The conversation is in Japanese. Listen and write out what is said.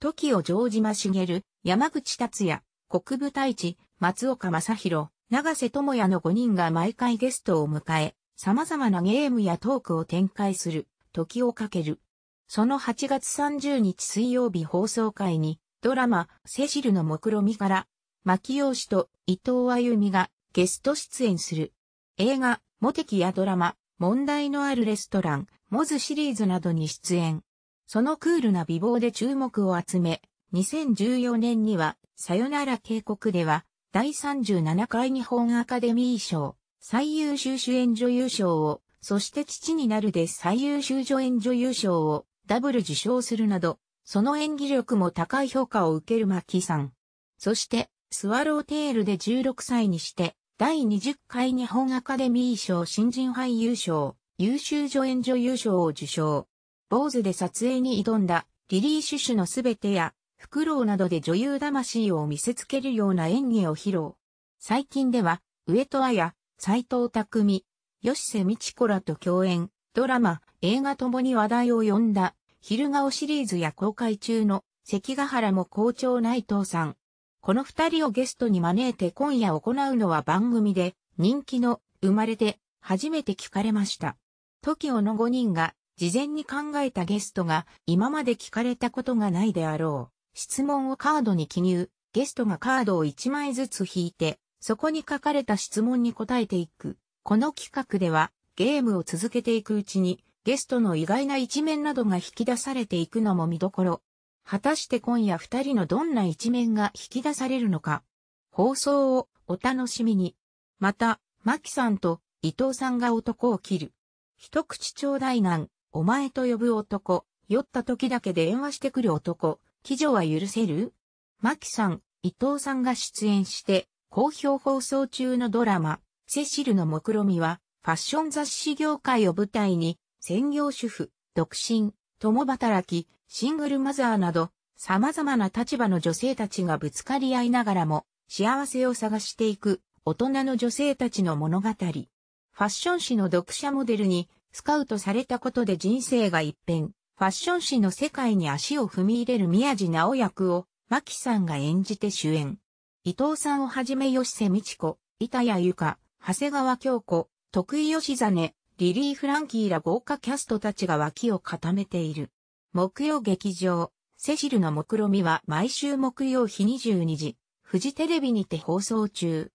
時を城島茂、山口達也、国部太一、松岡正宏、長瀬智也の5人が毎回ゲストを迎え、様々なゲームやトークを展開する、時をかける。その8月30日水曜日放送会に、ドラマ、セシルの目論見から、牧陽氏と伊藤歩美がゲスト出演する。映画、モテキやドラマ、問題のあるレストラン、モズシリーズなどに出演。そのクールな美貌で注目を集め、2014年には、さよなら渓谷では、第37回日本アカデミー賞、最優秀主演女優賞を、そして父になるで最優秀助演女優賞を、ダブル受賞するなど、その演技力も高い評価を受けるマキさん。そして、スワローテールで16歳にして、第20回日本アカデミー賞新人俳優賞、優秀助演女優賞を受賞。坊主で撮影に挑んだリリー・シュシュのすべてや、フクロウなどで女優魂を見せつけるような演技を披露。最近では、上戸彩、斎藤匠、吉瀬美智子らと共演、ドラマ、映画ともに話題を呼んだ、昼顔シリーズや公開中の関ヶ原も好調内藤さん。この二人をゲストに招いて今夜行うのは番組で人気の生まれて初めて聞かれました。t o の5人が事前に考えたゲストが今まで聞かれたことがないであろう。質問をカードに記入、ゲストがカードを1枚ずつ引いて、そこに書かれた質問に答えていく。この企画では、ゲームを続けていくうちに、ゲストの意外な一面などが引き出されていくのも見どころ。果たして今夜二人のどんな一面が引き出されるのか。放送をお楽しみに。また、マキさんと伊藤さんが男を切る。一口ちょうだいなん。お前と呼ぶ男、酔った時だけで電話してくる男、騎乗は許せるマキさん、伊藤さんが出演して、好評放送中のドラマ、セシルの目論みは、ファッション雑誌業界を舞台に、専業主婦、独身、共働き、シングルマザーなど、様々な立場の女性たちがぶつかり合いながらも、幸せを探していく、大人の女性たちの物語。ファッション誌の読者モデルに、スカウトされたことで人生が一変、ファッション誌の世界に足を踏み入れる宮地直役を、牧さんが演じて主演。伊藤さんをはじめ吉瀬美智子、板谷由香、長谷川京子、徳井義実、リリー・フランキーら豪華キャストたちが脇を固めている。木曜劇場、セシルの目論見は毎週木曜日22時、フジテレビにて放送中。